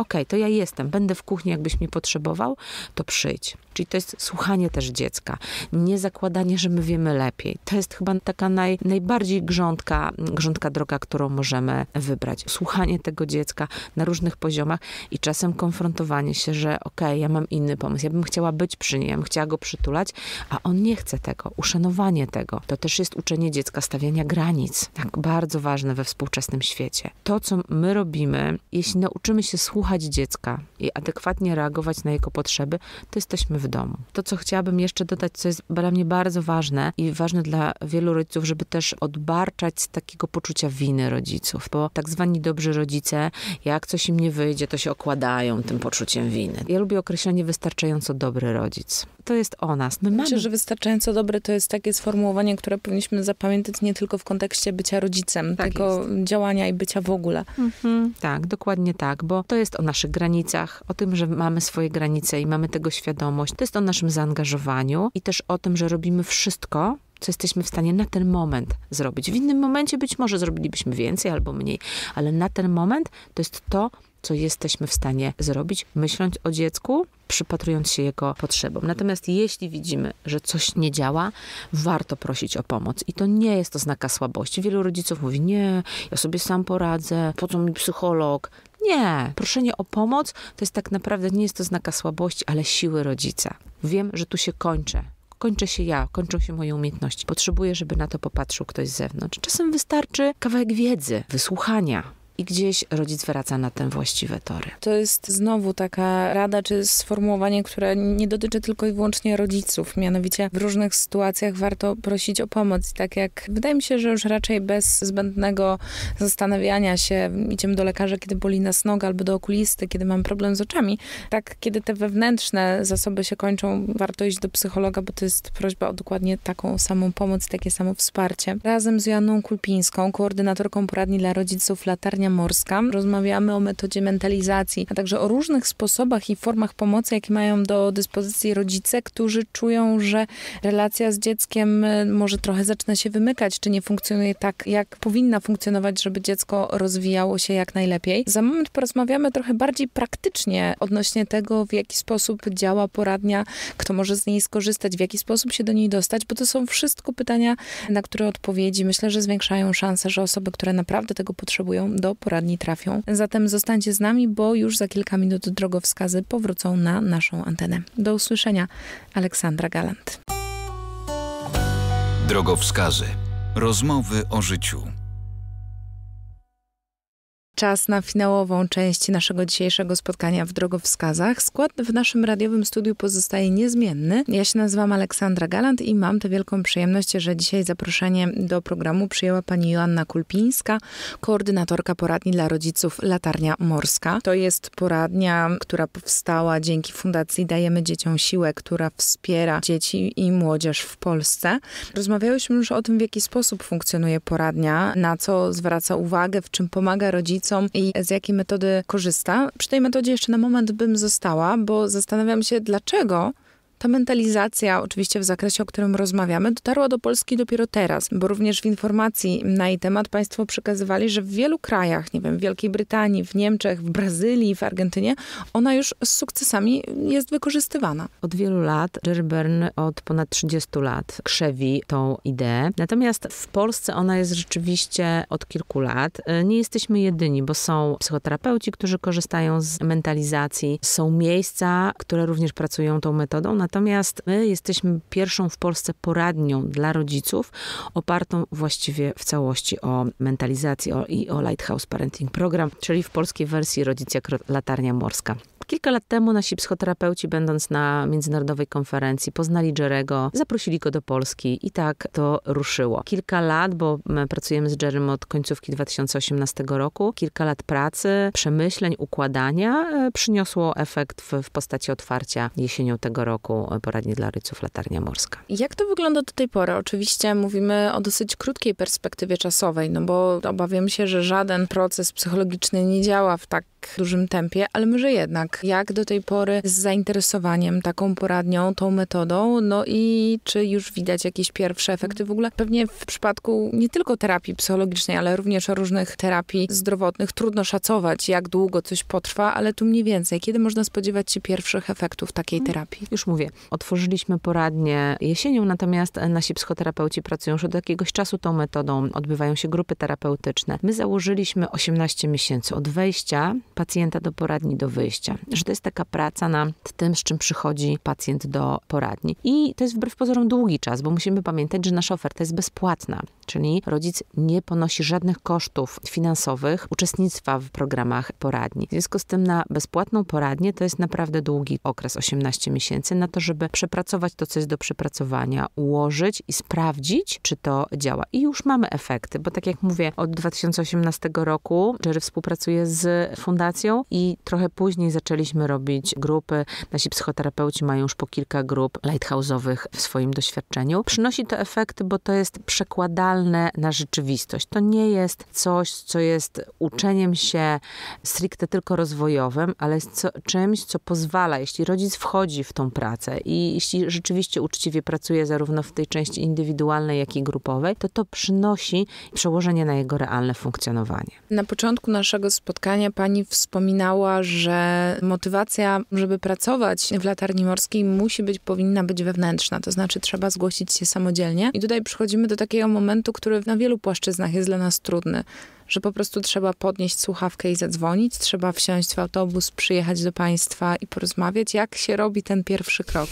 ok, to ja jestem, będę w kuchni, jakbyś mnie potrzebował, to przyjdź. Czyli to jest słuchanie też dziecka, nie zakładanie, że my wiemy lepiej. To jest chyba taka naj, najbardziej grządka, grządka droga, którą możemy wybrać. Słuchanie tego dziecka na różnych poziomach i czasem konfrontowanie się, że ok, ja mam inny pomysł, ja bym chciała być przy nim, ja bym chciała go przytulać, a on nie chce tego. Uszanowanie tego. To też jest uczenie dziecka stawiania granic. Tak bardzo ważne we współczesnym świecie. To, co my robimy, jeśli nauczymy się słuchać dziecka i adekwatnie reagować na jego potrzeby, to jesteśmy w domu. To, co chciałabym jeszcze dodać, co jest dla mnie bardzo ważne i ważne dla wielu rodziców, żeby też odbarczać z takiego poczucia winy rodziców, bo tak zwani dobrzy rodzice, jak coś im nie wyjdzie, to się okładają tym poczuciem winy. Ja lubię określenie wystarczająco dobry rodzic. To jest o nas. My znaczy, mamy... Myślę, że wystarczająco dobry to jest takie sformułowanie, które powinniśmy zapamiętać nie tylko w kontekście bycia rodzicem, tak tylko jest. działania i bycia w ogóle. Mhm. Tak, dokładnie tak, bo to jest jest o naszych granicach, o tym, że mamy swoje granice i mamy tego świadomość. To jest o naszym zaangażowaniu i też o tym, że robimy wszystko, co jesteśmy w stanie na ten moment zrobić. W innym momencie być może zrobilibyśmy więcej albo mniej, ale na ten moment to jest to, co jesteśmy w stanie zrobić, myśląc o dziecku, przypatrując się jego potrzebom. Natomiast jeśli widzimy, że coś nie działa, warto prosić o pomoc. I to nie jest to znaka słabości. Wielu rodziców mówi: Nie, ja sobie sam poradzę, po co mi psycholog? Nie, proszenie o pomoc to jest tak naprawdę, nie jest to znaka słabości, ale siły rodzica. Wiem, że tu się kończę kończę się ja, kończą się moje umiejętności. Potrzebuję, żeby na to popatrzył ktoś z zewnątrz. Czasem wystarczy kawałek wiedzy, wysłuchania, i gdzieś rodzic wraca na ten właściwe tory. To jest znowu taka rada czy sformułowanie, które nie dotyczy tylko i wyłącznie rodziców. Mianowicie w różnych sytuacjach warto prosić o pomoc. Tak jak wydaje mi się, że już raczej bez zbędnego zastanawiania się, idziemy do lekarza, kiedy boli nas noga, albo do okulisty, kiedy mam problem z oczami. Tak, kiedy te wewnętrzne zasoby się kończą, warto iść do psychologa, bo to jest prośba o dokładnie taką samą pomoc, takie samo wsparcie. Razem z Janą Kulpińską, koordynatorką poradni dla rodziców Latarnia morska. Rozmawiamy o metodzie mentalizacji, a także o różnych sposobach i formach pomocy, jakie mają do dyspozycji rodzice, którzy czują, że relacja z dzieckiem y, może trochę zaczyna się wymykać, czy nie funkcjonuje tak, jak powinna funkcjonować, żeby dziecko rozwijało się jak najlepiej. Za moment porozmawiamy trochę bardziej praktycznie odnośnie tego, w jaki sposób działa poradnia, kto może z niej skorzystać, w jaki sposób się do niej dostać, bo to są wszystko pytania, na które odpowiedzi myślę, że zwiększają szanse, że osoby, które naprawdę tego potrzebują, do poradni trafią. Zatem zostańcie z nami, bo już za kilka minut drogowskazy powrócą na naszą antenę. Do usłyszenia. Aleksandra Galant. Drogowskazy. Rozmowy o życiu. Czas na finałową część naszego dzisiejszego spotkania w drogowskazach. Skład w naszym radiowym studiu pozostaje niezmienny. Ja się nazywam Aleksandra Galant i mam tę wielką przyjemność, że dzisiaj zaproszenie do programu przyjęła pani Joanna Kulpińska, koordynatorka poradni dla rodziców Latarnia Morska. To jest poradnia, która powstała dzięki Fundacji Dajemy Dzieciom Siłę, która wspiera dzieci i młodzież w Polsce. Rozmawiałyśmy już o tym, w jaki sposób funkcjonuje poradnia, na co zwraca uwagę, w czym pomaga rodzicom i z jakiej metody korzysta. Przy tej metodzie jeszcze na moment bym została, bo zastanawiam się, dlaczego ta mentalizacja, oczywiście w zakresie, o którym rozmawiamy, dotarła do Polski dopiero teraz, bo również w informacji na jej temat Państwo przekazywali, że w wielu krajach, nie wiem, w Wielkiej Brytanii, w Niemczech, w Brazylii, w Argentynie, ona już z sukcesami jest wykorzystywana. Od wielu lat, Jerry od ponad 30 lat krzewi tą ideę. Natomiast w Polsce ona jest rzeczywiście od kilku lat. E, nie jesteśmy jedyni, bo są psychoterapeuci, którzy korzystają z mentalizacji, są miejsca, które również pracują tą metodą, Natomiast my jesteśmy pierwszą w Polsce poradnią dla rodziców, opartą właściwie w całości o mentalizację i o Lighthouse Parenting Program, czyli w polskiej wersji Rodzic jak latarnia morska. Kilka lat temu nasi psychoterapeuci, będąc na międzynarodowej konferencji, poznali Jerego, zaprosili go do Polski i tak to ruszyło. Kilka lat, bo pracujemy z Jerem od końcówki 2018 roku, kilka lat pracy, przemyśleń, układania e, przyniosło efekt w, w postaci otwarcia jesienią tego roku e, poradni dla ryców Latarnia Morska. Jak to wygląda do tej pory? Oczywiście mówimy o dosyć krótkiej perspektywie czasowej, no bo obawiam się, że żaden proces psychologiczny nie działa w tak dużym tempie, ale może jednak jak do tej pory z zainteresowaniem taką poradnią, tą metodą? No i czy już widać jakieś pierwsze efekty? W ogóle pewnie w przypadku nie tylko terapii psychologicznej, ale również różnych terapii zdrowotnych trudno szacować, jak długo coś potrwa, ale tu mniej więcej. Kiedy można spodziewać się pierwszych efektów takiej mhm. terapii? Już mówię. Otworzyliśmy poradnię jesienią, natomiast nasi psychoterapeuci pracują już od jakiegoś czasu tą metodą. Odbywają się grupy terapeutyczne. My założyliśmy 18 miesięcy od wejścia pacjenta do poradni do wyjścia że to jest taka praca nad tym, z czym przychodzi pacjent do poradni. I to jest wbrew pozorom długi czas, bo musimy pamiętać, że nasza oferta jest bezpłatna, czyli rodzic nie ponosi żadnych kosztów finansowych uczestnictwa w programach poradni. W związku z tym na bezpłatną poradnię to jest naprawdę długi okres, 18 miesięcy, na to, żeby przepracować to, co jest do przepracowania, ułożyć i sprawdzić, czy to działa. I już mamy efekty, bo tak jak mówię, od 2018 roku Jerry współpracuje z fundacją i trochę później zaczyna zaczęliśmy robić grupy. Nasi psychoterapeuci mają już po kilka grup lighthouse'owych w swoim doświadczeniu. Przynosi to efekty, bo to jest przekładalne na rzeczywistość. To nie jest coś, co jest uczeniem się stricte tylko rozwojowym, ale jest co, czymś, co pozwala, jeśli rodzic wchodzi w tą pracę i jeśli rzeczywiście uczciwie pracuje zarówno w tej części indywidualnej, jak i grupowej, to to przynosi przełożenie na jego realne funkcjonowanie. Na początku naszego spotkania pani wspominała, że motywacja, żeby pracować w latarni morskiej musi być, powinna być wewnętrzna, to znaczy trzeba zgłosić się samodzielnie. I tutaj przychodzimy do takiego momentu, który na wielu płaszczyznach jest dla nas trudny że po prostu trzeba podnieść słuchawkę i zadzwonić, trzeba wsiąść w autobus, przyjechać do państwa i porozmawiać, jak się robi ten pierwszy krok.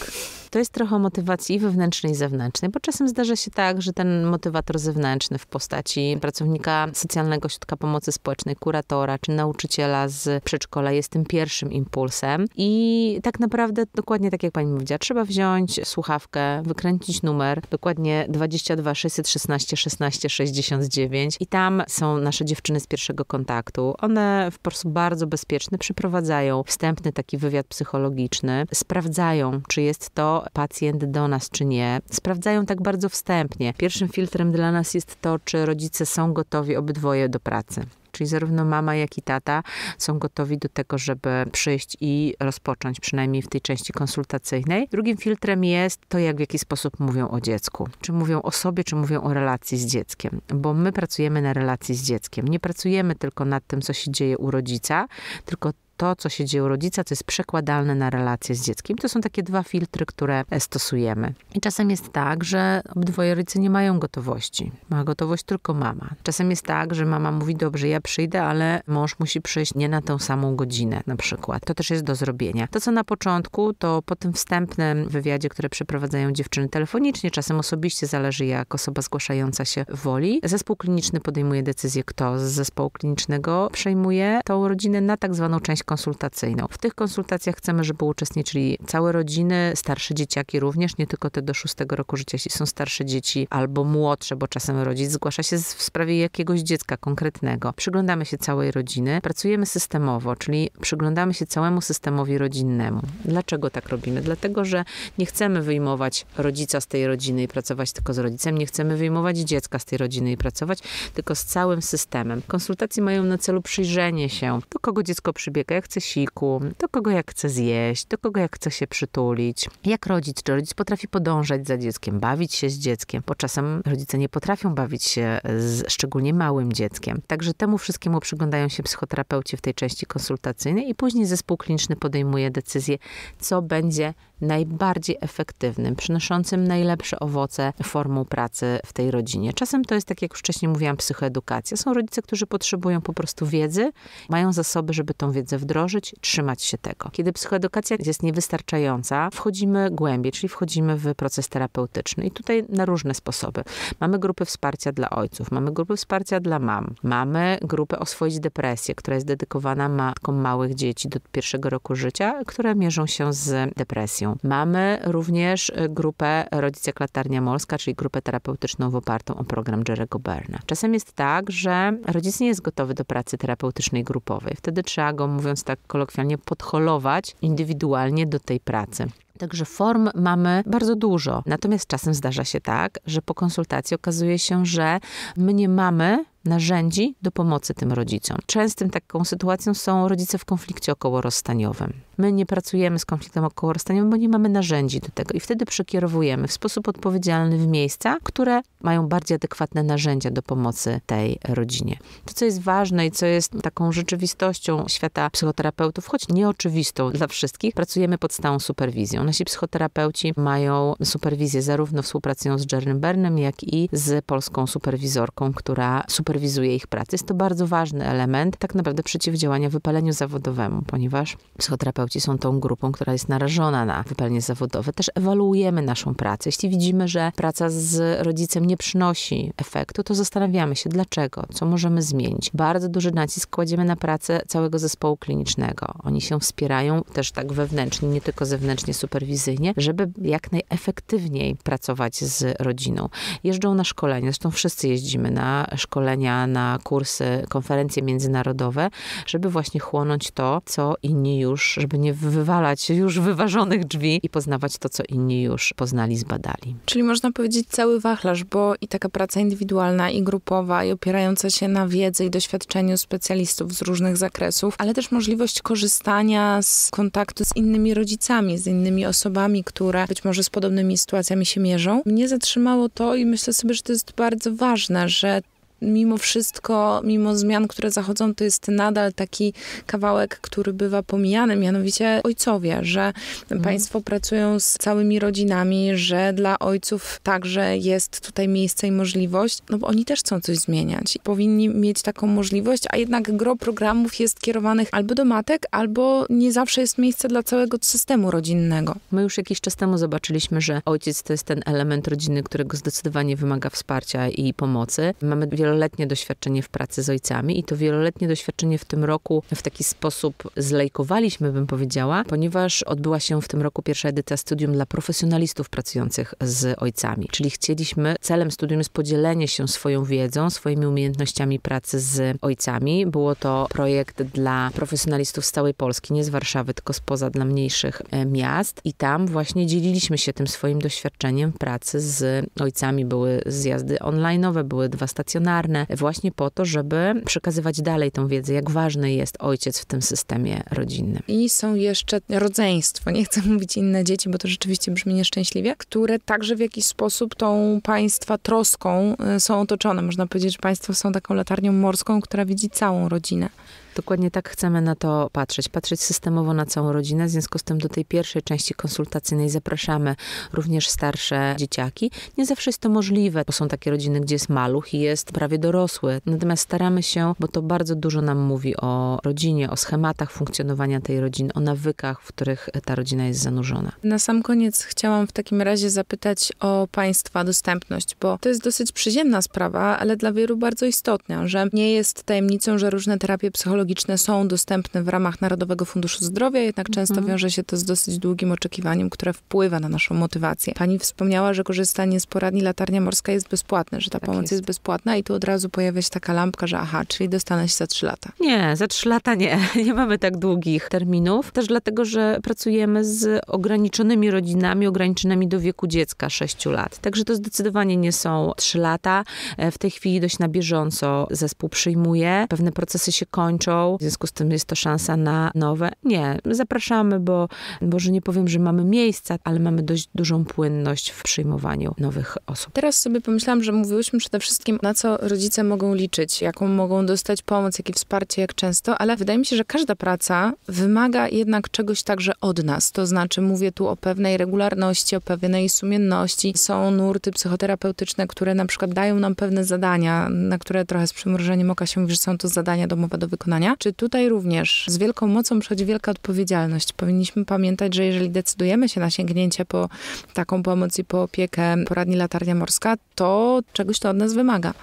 To jest trochę motywacji wewnętrznej i zewnętrznej, bo czasem zdarza się tak, że ten motywator zewnętrzny w postaci pracownika socjalnego środka pomocy społecznej, kuratora czy nauczyciela z przedszkola jest tym pierwszym impulsem i tak naprawdę dokładnie tak jak pani mówiła, trzeba wziąć słuchawkę, wykręcić numer, dokładnie 22 616 16 69 i tam są nasze dziewczyny z pierwszego kontaktu. One w sposób bardzo bezpieczny przeprowadzają wstępny taki wywiad psychologiczny, sprawdzają, czy jest to pacjent do nas, czy nie. Sprawdzają tak bardzo wstępnie. Pierwszym filtrem dla nas jest to, czy rodzice są gotowi obydwoje do pracy czyli zarówno mama, jak i tata są gotowi do tego, żeby przyjść i rozpocząć, przynajmniej w tej części konsultacyjnej. Drugim filtrem jest to, jak w jaki sposób mówią o dziecku. Czy mówią o sobie, czy mówią o relacji z dzieckiem, bo my pracujemy na relacji z dzieckiem. Nie pracujemy tylko nad tym, co się dzieje u rodzica, tylko to, co się dzieje u rodzica, co jest przekładalne na relacje z dzieckiem. To są takie dwa filtry, które e, stosujemy. I czasem jest tak, że obydwoje rodzice nie mają gotowości. Ma gotowość tylko mama. Czasem jest tak, że mama mówi, dobrze, ja przyjdę, ale mąż musi przyjść nie na tą samą godzinę na przykład. To też jest do zrobienia. To, co na początku, to po tym wstępnym wywiadzie, które przeprowadzają dziewczyny telefonicznie, czasem osobiście zależy, jak osoba zgłaszająca się woli. Zespół kliniczny podejmuje decyzję, kto z zespołu klinicznego przejmuje tą rodzinę na tak zwaną część konsultacyjną. W tych konsultacjach chcemy, żeby uczestniczyli całe rodziny, starsze dzieciaki również, nie tylko te do szóstego roku życia, jeśli są starsze dzieci albo młodsze, bo czasem rodzic zgłasza się w sprawie jakiegoś dziecka konkretnego. Przyglądamy się całej rodziny, pracujemy systemowo, czyli przyglądamy się całemu systemowi rodzinnemu. Dlaczego tak robimy? Dlatego, że nie chcemy wyjmować rodzica z tej rodziny i pracować tylko z rodzicem, nie chcemy wyjmować dziecka z tej rodziny i pracować tylko z całym systemem. Konsultacje mają na celu przyjrzenie się, do kogo dziecko przybiega, jak chce siku, do kogo jak chce zjeść, do kogo jak chce się przytulić. Jak rodzic, czy rodzic potrafi podążać za dzieckiem, bawić się z dzieckiem, bo czasem rodzice nie potrafią bawić się z szczególnie małym dzieckiem. Także temu wszystkiemu przyglądają się psychoterapeuci w tej części konsultacyjnej i później zespół kliniczny podejmuje decyzję, co będzie najbardziej efektywnym, przynoszącym najlepsze owoce formą pracy w tej rodzinie. Czasem to jest, tak jak już wcześniej mówiłam, psychoedukacja. Są rodzice, którzy potrzebują po prostu wiedzy, mają zasoby, żeby tą wiedzę wdrożyć, trzymać się tego. Kiedy psychoedukacja jest niewystarczająca, wchodzimy głębiej, czyli wchodzimy w proces terapeutyczny i tutaj na różne sposoby. Mamy grupy wsparcia dla ojców, mamy grupy wsparcia dla mam, mamy grupę Oswoić Depresję, która jest dedykowana matkom małych dzieci do pierwszego roku życia, które mierzą się z depresją terapią. Mamy również y, grupę Rodzice Klatarnia Morska, czyli grupę terapeutyczną opartą o program Jerego Berna. Czasem jest tak, że rodzic nie jest gotowy do pracy terapeutycznej grupowej. Wtedy trzeba go, mówiąc tak kolokwialnie, podholować indywidualnie do tej pracy. Także form mamy bardzo dużo. Natomiast czasem zdarza się tak, że po konsultacji okazuje się, że my nie mamy narzędzi do pomocy tym rodzicom. Częstym taką sytuacją są rodzice w konflikcie okołorozstaniowym. My nie pracujemy z konfliktem okołorstaniowym, bo nie mamy narzędzi do tego i wtedy przekierowujemy w sposób odpowiedzialny w miejsca, które mają bardziej adekwatne narzędzia do pomocy tej rodzinie. To, co jest ważne i co jest taką rzeczywistością świata psychoterapeutów, choć nieoczywistą dla wszystkich, pracujemy pod stałą superwizją. Nasi psychoterapeuci mają superwizję zarówno współpracując z Jerrym Bernem, jak i z polską superwizorką, która superwizuje ich pracę. Jest to bardzo ważny element tak naprawdę przeciwdziałania wypaleniu zawodowemu, ponieważ psychoterapeuci terapeuci są tą grupą, która jest narażona na wypalenie zawodowe, też ewaluujemy naszą pracę. Jeśli widzimy, że praca z rodzicem nie przynosi efektu, to zastanawiamy się, dlaczego, co możemy zmienić. Bardzo duży nacisk kładziemy na pracę całego zespołu klinicznego. Oni się wspierają też tak wewnętrznie, nie tylko zewnętrznie, superwizyjnie, żeby jak najefektywniej pracować z rodziną. Jeżdżą na szkolenia, zresztą wszyscy jeździmy na szkolenia, na kursy, konferencje międzynarodowe, żeby właśnie chłonąć to, co inni już, żeby nie wywalać już wyważonych drzwi i poznawać to, co inni już poznali, zbadali. Czyli można powiedzieć cały wachlarz, bo i taka praca indywidualna i grupowa i opierająca się na wiedzy i doświadczeniu specjalistów z różnych zakresów, ale też możliwość korzystania z kontaktu z innymi rodzicami, z innymi osobami, które być może z podobnymi sytuacjami się mierzą. Mnie zatrzymało to i myślę sobie, że to jest bardzo ważne, że mimo wszystko, mimo zmian, które zachodzą, to jest nadal taki kawałek, który bywa pomijany, mianowicie ojcowie, że mhm. państwo pracują z całymi rodzinami, że dla ojców także jest tutaj miejsce i możliwość, no bo oni też chcą coś zmieniać i powinni mieć taką możliwość, a jednak gro programów jest kierowanych albo do matek, albo nie zawsze jest miejsce dla całego systemu rodzinnego. My już jakiś czas temu zobaczyliśmy, że ojciec to jest ten element rodziny, którego zdecydowanie wymaga wsparcia i pomocy. Mamy wiele wieloletnie doświadczenie w pracy z ojcami i to wieloletnie doświadczenie w tym roku w taki sposób zlejkowaliśmy, bym powiedziała, ponieważ odbyła się w tym roku pierwsza edycja studium dla profesjonalistów pracujących z ojcami. Czyli chcieliśmy, celem studium jest podzielenie się swoją wiedzą, swoimi umiejętnościami pracy z ojcami. Było to projekt dla profesjonalistów z całej Polski, nie z Warszawy, tylko spoza dla mniejszych e, miast i tam właśnie dzieliliśmy się tym swoim doświadczeniem pracy z ojcami. Były zjazdy online'owe, były dwa stacjonarne, popularne właśnie po to, żeby przekazywać dalej tą wiedzę, jak ważny jest ojciec w tym systemie rodzinnym. I są jeszcze rodzeństwo, nie chcę mówić inne dzieci, bo to rzeczywiście brzmi nieszczęśliwie, które także w jakiś sposób tą państwa troską y, są otoczone. Można powiedzieć, że państwo są taką latarnią morską, która widzi całą rodzinę. Dokładnie tak chcemy na to patrzeć. Patrzeć systemowo na całą rodzinę. W związku z tym do tej pierwszej części konsultacyjnej zapraszamy również starsze dzieciaki. Nie zawsze jest to możliwe, bo są takie rodziny, gdzie jest maluch i jest prawie dorosły. Natomiast staramy się, bo to bardzo dużo nam mówi o rodzinie, o schematach funkcjonowania tej rodziny, o nawykach, w których ta rodzina jest zanurzona. Na sam koniec chciałam w takim razie zapytać o Państwa dostępność, bo to jest dosyć przyziemna sprawa, ale dla wielu bardzo istotna, że nie jest tajemnicą, że różne terapie psychologiczne onkologiczne są dostępne w ramach Narodowego Funduszu Zdrowia, jednak mhm. często wiąże się to z dosyć długim oczekiwaniem, które wpływa na naszą motywację. Pani wspomniała, że korzystanie z poradni Latarnia Morska jest bezpłatne, że ta tak pomoc jest. jest. bezpłatna i tu od razu pojawia się taka lampka, że aha, czyli dostanę się za trzy lata. Nie, za trzy lata nie. [LAUGHS] Nie mamy tak długich terminów. Też dlatego, że pracujemy z ograniczonymi rodzinami, ograniczonymi do wieku dziecka 6 lat. Także to zdecydowanie nie są 3 lata. E, w tej chwili dość na bieżąco zespół przyjmuje. Pewne procesy się kończą kończą, w związku z tym jest to szansa na nowe. Nie, zapraszamy, bo może nie powiem, że mamy miejsca, ale mamy dość dużą płynność w przyjmowaniu nowych osób. Teraz sobie pomyślałam, że mówiłyśmy przede wszystkim, na co rodzice mogą liczyć, jaką mogą dostać pomoc, jakie wsparcie, jak często, ale wydaje mi się, że każda praca wymaga jednak czegoś także od nas. To znaczy, mówię tu o pewnej regularności, o pewnej sumienności. Są nurty psychoterapeutyczne, które na przykład dają nam pewne zadania, na które trochę z przymrużeniem oka się mówi, że są to zadania domowe do wykonania czy tutaj również z wielką mocą przychodzi wielka odpowiedzialność? Powinniśmy pamiętać, że jeżeli decydujemy się na sięgnięcie po taką pomoc i po opiekę poradni Latarnia Morska, to czegoś to od nas wymaga.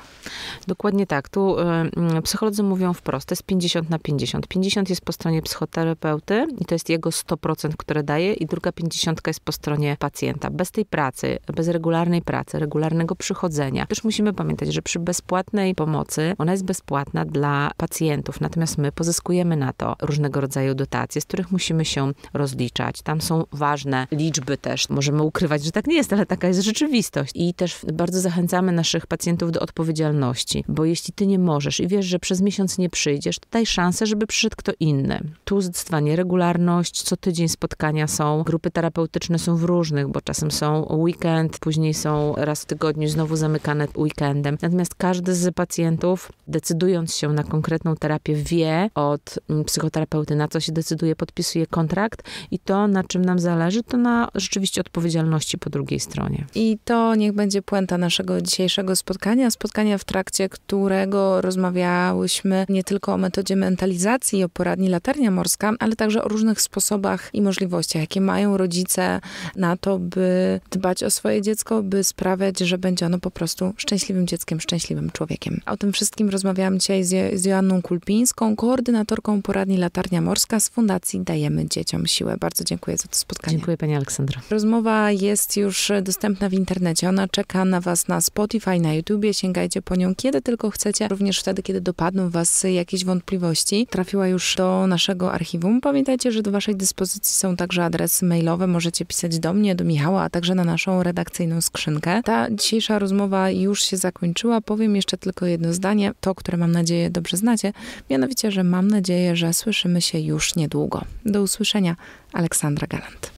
Dokładnie tak. Tu y, mm, psycholodzy mówią wprost, to jest 50 na 50. 50 jest po stronie psychoterapeuty i to jest jego 100%, które daje i druga 50 jest po stronie pacjenta. Bez tej pracy, bez regularnej pracy, regularnego przychodzenia. Też musimy pamiętać, że przy bezpłatnej pomocy, ona jest bezpłatna dla pacjentów, natomiast Natomiast my pozyskujemy na to różnego rodzaju dotacje, z których musimy się rozliczać. Tam są ważne liczby też. Możemy ukrywać, że tak nie jest, ale taka jest rzeczywistość. I też bardzo zachęcamy naszych pacjentów do odpowiedzialności, bo jeśli ty nie możesz i wiesz, że przez miesiąc nie przyjdziesz, to daj szansę, żeby przyszedł kto inny. Tu Tłustwa, nieregularność, co tydzień spotkania są, grupy terapeutyczne są w różnych, bo czasem są weekend, później są raz w tygodniu znowu zamykane weekendem. Natomiast każdy z pacjentów, decydując się na konkretną terapię, w wie od mm, psychoterapeuty, na co się decyduje, podpisuje kontrakt i to, na czym nam zależy, to na rzeczywiście odpowiedzialności po drugiej stronie. I to niech będzie puenta naszego dzisiejszego spotkania, spotkania w trakcie którego rozmawiałyśmy nie tylko o metodzie mentalizacji i o poradni Latarnia Morska, ale także o różnych sposobach i możliwościach, jakie mają rodzice na to, by dbać o swoje dziecko, by sprawiać, że będzie ono po prostu szczęśliwym dzieckiem, szczęśliwym człowiekiem. O tym wszystkim rozmawiałam dzisiaj z, jo z Joanną Kulpińską, koordynatorką poradni Latarnia Morska z Fundacji Dajemy Dzieciom Siłę. Bardzo dziękuję za to spotkanie. Dziękuję Pani Aleksandra. Rozmowa jest już dostępna w internecie. Ona czeka na Was na Spotify, na YouTubie. Sięgajcie po nią kiedy tylko chcecie, również wtedy, kiedy dopadną Was jakieś wątpliwości. Trafiła już do naszego archiwum. Pamiętajcie, że do Waszej dyspozycji są także adresy mailowe. Możecie pisać do mnie, do Michała, a także na naszą redakcyjną skrzynkę. Ta dzisiejsza rozmowa już się zakończyła. Powiem jeszcze tylko jedno zdanie, to, które mam nadzieję dobrze znacie. Mianowicie Mówicie, że mam nadzieję, że słyszymy się już niedługo. Do usłyszenia, Aleksandra Galant.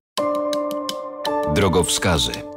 Drogowskazy.